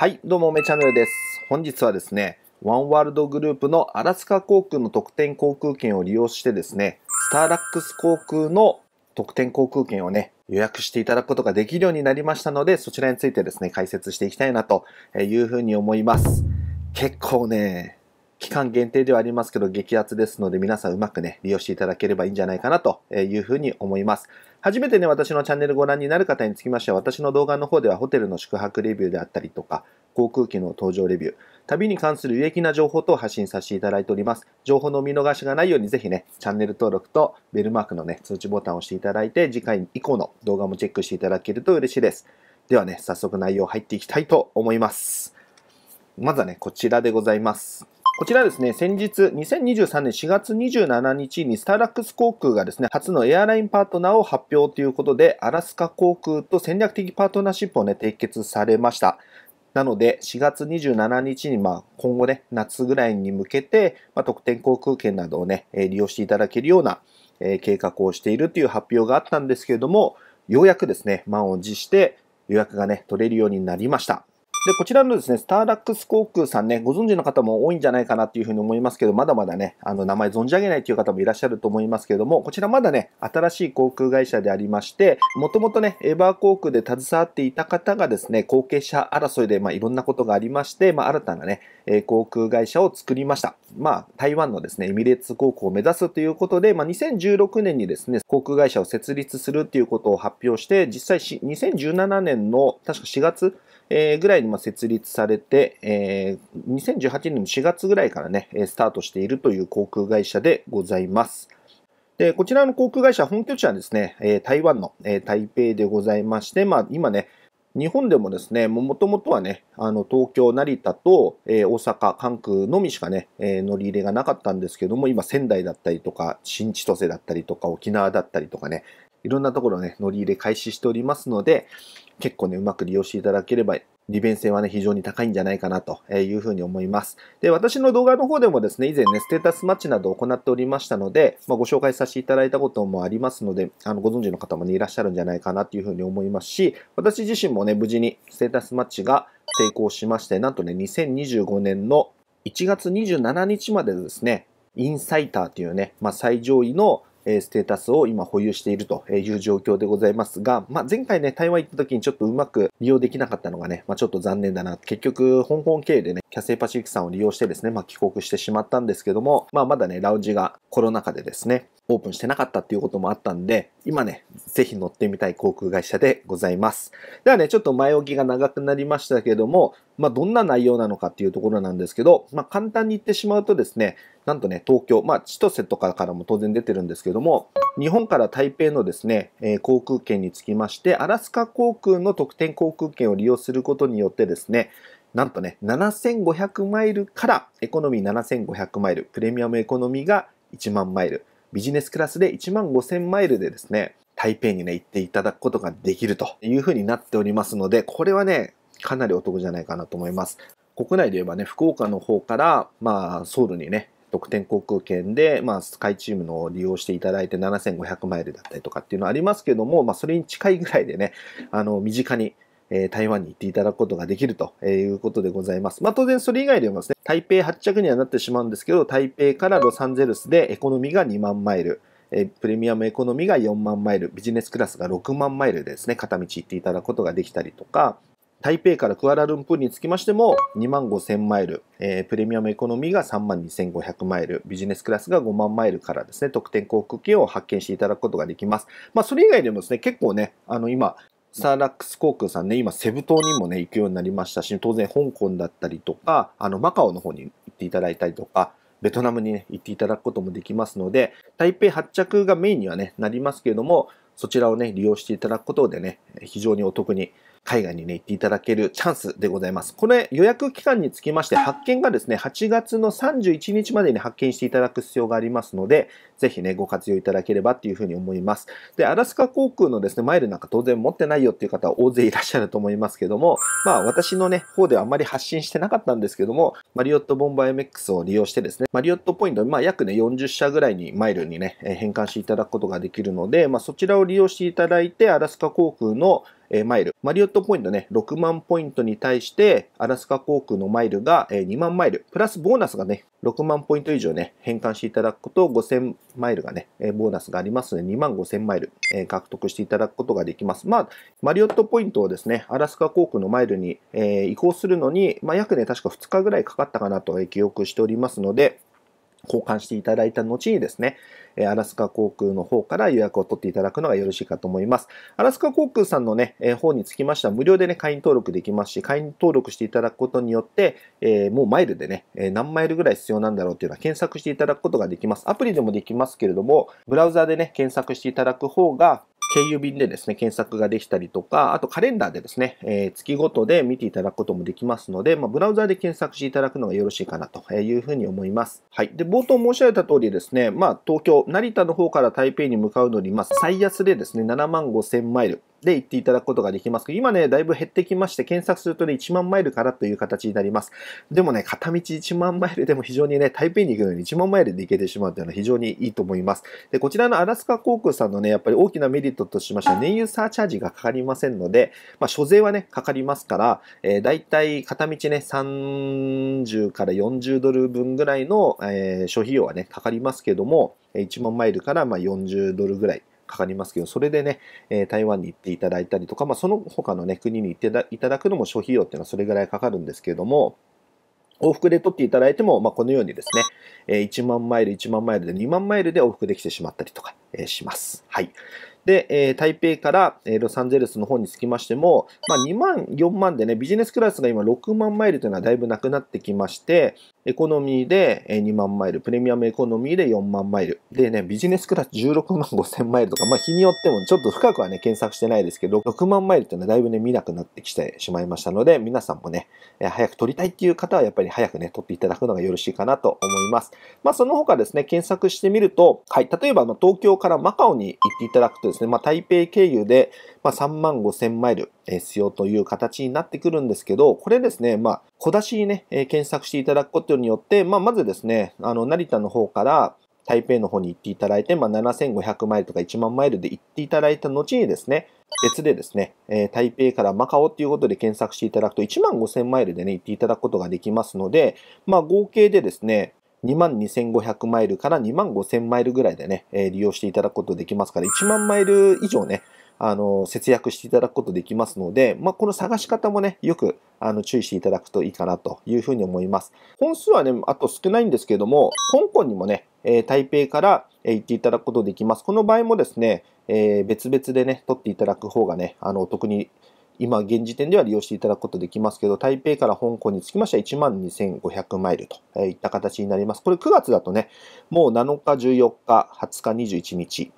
はい、どうも、めちゃネルです。本日はですね、ワンワールドグループのアラスカ航空の特典航空券を利用してですね、スターラックス航空の特典航空券をね、予約していただくことができるようになりましたので、そちらについてですね、解説していきたいなというふうに思います。結構ね、期間限定ではありますけど、激アツですので、皆さんうまくね、利用していただければいいんじゃないかなというふうに思います。初めてね、私のチャンネルご覧になる方につきましては、私の動画の方ではホテルの宿泊レビューであったりとか、航空機の搭乗レビュー、旅に関する有益な情報等を発信させていただいております。情報の見逃しがないように、ぜひね、チャンネル登録とベルマークのね、通知ボタンを押していただいて、次回以降の動画もチェックしていただけると嬉しいです。ではね、早速内容入っていきたいと思います。まずはね、こちらでございます。こちらですね、先日、2023年4月27日にスターラックス航空がですね、初のエアラインパートナーを発表ということで、アラスカ航空と戦略的パートナーシップをね、締結されました。なので、4月27日に、まあ、今後ね、夏ぐらいに向けて、まあ、特典航空券などをね、利用していただけるような、え計画をしているという発表があったんですけれども、ようやくですね、満を持して予約がね、取れるようになりました。で、こちらのですね、スターラックス航空さんね、ご存知の方も多いんじゃないかなというふうに思いますけど、まだまだね、あの、名前存じ上げないという方もいらっしゃると思いますけれども、こちらまだね、新しい航空会社でありまして、もともとね、エバー航空で携わっていた方がですね、後継者争いで、まあ、いろんなことがありまして、まあ、新たなね、航空会社を作りました。まあ、台湾のですね、エミレーツ航空を目指すということで、まあ、2016年にですね、航空会社を設立するということを発表して、実際し、2017年の、確か4月、ぐらいに設立されて、えー、2018年の4月ぐらいからね、スタートしているという航空会社でございます。で、こちらの航空会社、本拠地はですね、台湾の、台北でございまして、まあ、今ね、日本でもですね、もともとはね、あの東京、成田と、大阪、関空のみしかね、乗り入れがなかったんですけども、今仙台だったりとか、新千歳だったりとか、沖縄だったりとかね、いろんなところね、乗り入れ開始しておりますので、結構ね、うまく利用していただければ、利便性はね、非常に高いんじゃないかなというふうに思います。で、私の動画の方でもですね、以前ね、ステータスマッチなどを行っておりましたので、まあ、ご紹介させていただいたこともありますので、あの、ご存知の方もね、いらっしゃるんじゃないかなというふうに思いますし、私自身もね、無事にステータスマッチが成功しまして、なんとね、2025年の1月27日までですね、インサイターというね、まあ、最上位のステータスを今保有しているという状況でございますが、まあ、前回ね、台湾行った時にちょっとうまく利用できなかったのがね、まあ、ちょっと残念だな。結局、香港経由でね、キャセイパシフィックさんを利用してですね、まあ、帰国してしまったんですけども、まあ、まだね、ラウンジがコロナ禍でですね、オープンしてなかったっていうこともあったんで、今ね、ぜひ乗ってみたい航空会社でございます。ではね、ちょっと前置きが長くなりましたけども、まあ、どんな内容なのかっていうところなんですけど、まあ、簡単に言ってしまうとですね、なんとね、東京、まあ、千歳とかからも当然出てるんですけども、日本から台北のですね、えー、航空券につきまして、アラスカ航空の特典航空券を利用することによってですね、なんとね、7500マイルからエコノミー7500マイル、プレミアムエコノミーが1万マイル、ビジネスクラスで1万5000マイルでですね、台北にね、行っていただくことができるというふうになっておりますので、これはね、かなりお得じゃないかなと思います。国内で言えばね、福岡の方から、まあ、ソウルにね、特典航空券で、まあ、スカイチームのを利用していただいて7500マイルだったりとかっていうのはありますけども、まあ、それに近いぐらいでね、あの、身近にえ台湾に行っていただくことができるということでございます。まあ、当然それ以外でもですね、台北発着にはなってしまうんですけど、台北からロサンゼルスでエコノミーが2万マイル、えプレミアムエコノミーが4万マイル、ビジネスクラスが6万マイルでですね、片道行っていただくことができたりとか、台北からクアラルンプールにつきましても2万5000マイル、えー、プレミアムエコノミーが3万2500マイル、ビジネスクラスが5万マイルからですね、特典航空券を発券していただくことができます。まあ、それ以外でもですね、結構ね、あの今、スターラックス航空さんね、今、セブ島にもね、行くようになりましたし、当然、香港だったりとか、あの、マカオの方に行っていただいたりとか、ベトナムに、ね、行っていただくこともできますので、台北発着がメインにはね、なりますけれども、そちらをね、利用していただくことでね、非常にお得に海外にね、行っていただけるチャンスでございます。これ、予約期間につきまして、発見がですね、8月の31日までに発見していただく必要がありますので、ぜひね、ご活用いただければっていうふうに思います。で、アラスカ航空のですね、マイルなんか当然持ってないよっていう方は大勢いらっしゃると思いますけども、まあ、私のね、方ではあんまり発信してなかったんですけども、マリオットボンバー MX を利用してですね、マリオットポイント、まあ、約ね、40社ぐらいにマイルにね、変換していただくことができるので、まあ、そちらを利用していただいて、アラスカ航空のえマイル。マリオットポイントね、6万ポイントに対して、アラスカ航空のマイルが、え2万マイル。プラスボーナスがね、6万ポイント以上ね、変換していただくと、5000マイルがね、えボーナスがありますので、2万5000マイル、え獲得していただくことができます。まあ、マリオットポイントをですね、アラスカ航空のマイルに、え移行するのに、まあ、約ね、確か2日ぐらいかかったかなと記憶しておりますので、交換していただいた後にですね、アラスカ航空の方から予約を取っていただくのがよろしいかと思います。アラスカ航空さんのね、え方につきましては無料でね、会員登録できますし、会員登録していただくことによって、えもうマイルでね、え何マイルぐらい必要なんだろうっていうのは検索していただくことができます。アプリでもできますけれども、ブラウザでね、検索していただく方が、経由便でですね、検索ができたりとか、あとカレンダーでですね、えー、月ごとで見ていただくこともできますので、まあ、ブラウザーで検索していただくのがよろしいかなというふうに思います。はい。で、冒頭申し上げた通りですね、まあ、東京、成田の方から台北に向かうのに、まあ、最安でですね、7万5 0 0 0マイル、で行っていただくことができますけど、今ね、だいぶ減ってきまして、検索するとね、1万マイルからという形になります。でもね、片道1万マイルでも非常にね、台北に行くのに1万マイルで行けてしまうというのは非常にいいと思います。で、こちらのアラスカ航空さんのね、やっぱり大きなメリットとしましては、燃油サーチャージがかかりませんので、まあ、所税はね、かかりますから、えー、だいたい片道ね、30から40ドル分ぐらいの、えー、諸費用はね、かかりますけども、1万マイルからまあ40ドルぐらいかかりますけど、それでね、え台湾に行っていただいたりとか、まあ、その他のね、国に行っていただくのも諸費用っていうのはそれぐらいかかるんですけれども、往復で取っていただいても、まあ、このようにですね、え1万マイル、1万マイルで2万マイルで往復できてしまったりとか、えします。はい。で、えー、台北から、えー、ロサンゼルスの方につきましても、まあ、2万、4万でね、ビジネスクラスが今6万マイルというのはだいぶなくなってきまして、エコノミーで2万マイル、プレミアムエコノミーで4万マイル。でね、ビジネスクラス16万5千マイルとか、まあ日によってもちょっと深くはね、検索してないですけど、6万マイルっていうのはだいぶね、見なくなってきてしまいましたので、皆さんもね、早く撮りたいっていう方はやっぱり早くね、撮っていただくのがよろしいかなと思います。まあその他ですね、検索してみると、はい、例えば東京からマカオに行っていただくとですね、ですね、まあ、台北経由で、まあ、3万5千マイル必要という形になってくるんですけど、これですね、まあ、小出しにね、検索していただくことによって、まあ、まずですね、あの、成田の方から、台北の方に行っていただいて、まあ、7500マイルとか1万マイルで行っていただいた後にですね、別でですね、えー、台北からマカオっていうことで検索していただくと1万5000マイルでね、行っていただくことができますので、まあ、合計でですね、2万2500マイルから2万5000マイルぐらいでね、え利用していただくことできますから、1万マイル以上ね、あの、節約していただくことできますので、まあ、この探し方もね、よく、あの、注意していただくといいかなというふうに思います。本数はね、あと少ないんですけども、香港にもね、え台北から、え行っていただくことできます。この場合もですね、えー、別々でね、取っていただく方がね、あの、お得に今現時点では利用していただくことできますけど、台北から香港につきましては12,500マイルといった形になります。これ9月だとね、もう7日、14日、20日、21日、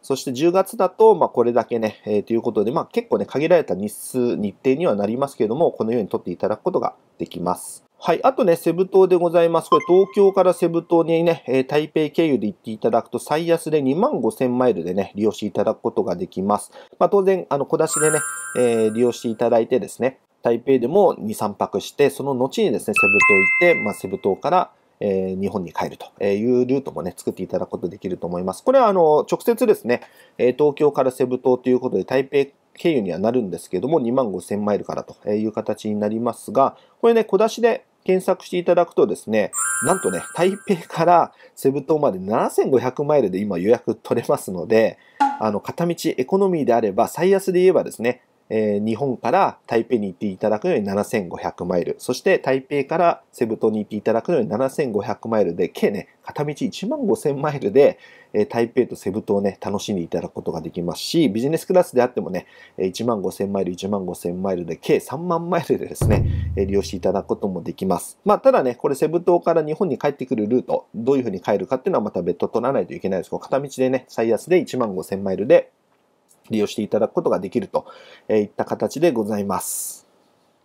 そして10月だと、まあ、これだけね、えー、ということで、まあ、結構ね、限られた日数、日程にはなりますけれども、このように取っていただくことができます。はい。あとね、セブ島でございます。これ、東京からセブ島にね、えー、台北経由で行っていただくと、最安で2万5000マイルでね、利用していただくことができます。まあ、当然、あの、小出しでね、えー、利用していただいてですね、台北でも2、3泊して、その後にですね、セブ島行って、まあ、セブ島から、えー、日本に帰るというルートもね、作っていただくことできると思います。これはあの、直接ですね、え東京からセブ島ということで、台北経由にはなるんですけども、2万5000マイルからという形になりますが、これね、小出しで検索していただくとですね、なんとね、台北からセブ島まで7500マイルで今予約取れますので、あの、片道エコノミーであれば、最安で言えばですね、えー、日本から台北に行っていただくのに7500マイル。そして台北からセブ島に行っていただくのに7500マイルで、計ね、片道1万5000マイルで、えー、台北とセブ島をね、楽しんでいただくことができますし、ビジネスクラスであってもね、1万5000マイル、1万5000マイルで、計3万マイルでですね、利用していただくこともできます。まあ、ただね、これセブ島から日本に帰ってくるルート、どういうふうに帰るかっていうのはまた別途取らないといけないですけど、片道でね、最安で1万5000マイルで、利用していただくことができるといった形でございます。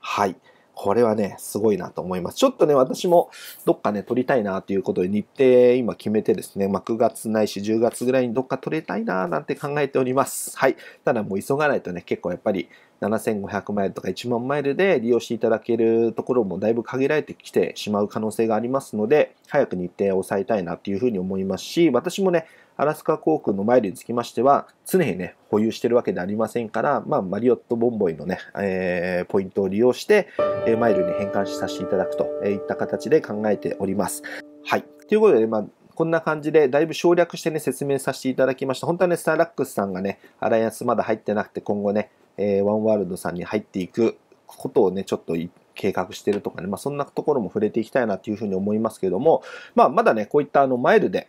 はい。これはね、すごいなと思います。ちょっとね、私もどっかね、撮りたいなということで日程今決めてですね、まあ、9月ないし10月ぐらいにどっか撮れたいななんて考えております。はい。ただもう急がないとね、結構やっぱり7500マイルとか1万マイルで利用していただけるところもだいぶ限られてきてしまう可能性がありますので、早く日程を抑えたいなっていうふうに思いますし、私もね、アラスカ航空のマイルにつきましては、常にね、保有してるわけでありませんから、まあ、マリオットボンボイのね、えー、ポイントを利用して、えー、マイルに変換させていただくといった形で考えております。はい。ということで、ね、まあ、こんな感じで、だいぶ省略してね、説明させていただきました。本当はね、スターラックスさんがね、アライアンスまだ入ってなくて、今後ね、えー、ワンワールドさんに入っていくことをね、ちょっと計画してるとかね、まあ、そんなところも触れていきたいなというふうに思いますけども、まあ、まだね、こういったあのマイルで、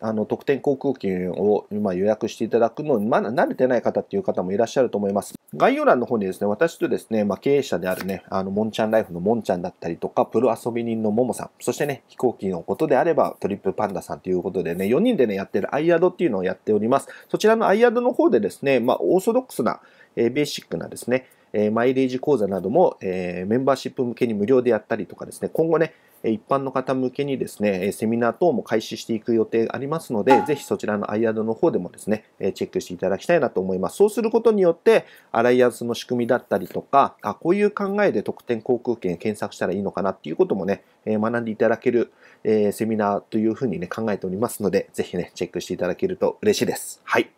あの特典航空券を今予約していただくのに、まだ慣れてない方っていう方もいらっしゃると思います。概要欄の方にですね、私とですね、まあ、経営者であるね、あの、もんちゃんライフのもんちゃんだったりとか、プロ遊び人のももさん、そしてね、飛行機のことであれば、トリップパンダさんということでね、4人でね、やってるアイアドっていうのをやっております。そちらのアイアドの方でですね、まあ、オーソドックスな、えー、ベーシックなですね、えー、マイレージ講座なども、えー、メンバーシップ向けに無料でやったりとかですね、今後ね、一般の方向けにですね、セミナー等も開始していく予定がありますので、ぜひそちらのアイアドの方でもですね、チェックしていただきたいなと思います。そうすることによって、アライアンスの仕組みだったりとか、あこういう考えで特典航空券検索したらいいのかなっていうこともね、学んでいただけるセミナーというふうにね、考えておりますので、ぜひね、チェックしていただけると嬉しいです。はい。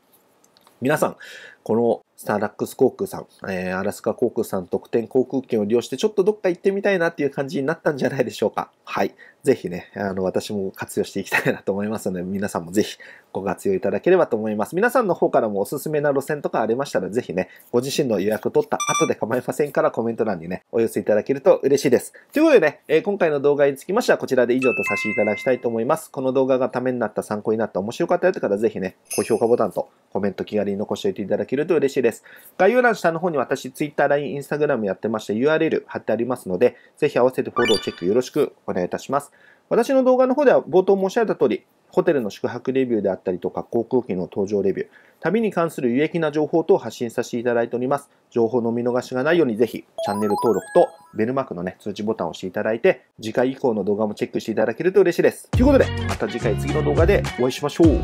皆さん、このスターラックス航空さん、えー、アラスカ航空さん特典航空券を利用してちょっとどっか行ってみたいなっていう感じになったんじゃないでしょうか。はい。ぜひね、あの、私も活用していきたいなと思いますので、皆さんもぜひご活用いただければと思います。皆さんの方からもおすすめな路線とかありましたら、ぜひね、ご自身の予約取った後で構いませんからコメント欄にね、お寄せいただけると嬉しいです。ということでね、えー、今回の動画につきましてはこちらで以上とさせていただきたいと思います。この動画がためになった、参考になった、面白かったよって方、ぜひね、高評価ボタンとコメント気軽に残しておいていただけると嬉しいです。です。概要欄下の方に私、Twitter、LINE、Instagram やってまして URL 貼ってありますので、ぜひ合わせてフォローチェックよろしくお願いいたします。私の動画の方では冒頭申し上げた通り、ホテルの宿泊レビューであったりとか、航空機の搭乗レビュー、旅に関する有益な情報等を発信させていただいております。情報の見逃しがないようにぜひ、チャンネル登録とベルマークのね、通知ボタンを押していただいて、次回以降の動画もチェックしていただけると嬉しいです。ということで、また次回次の動画でお会いしましょう。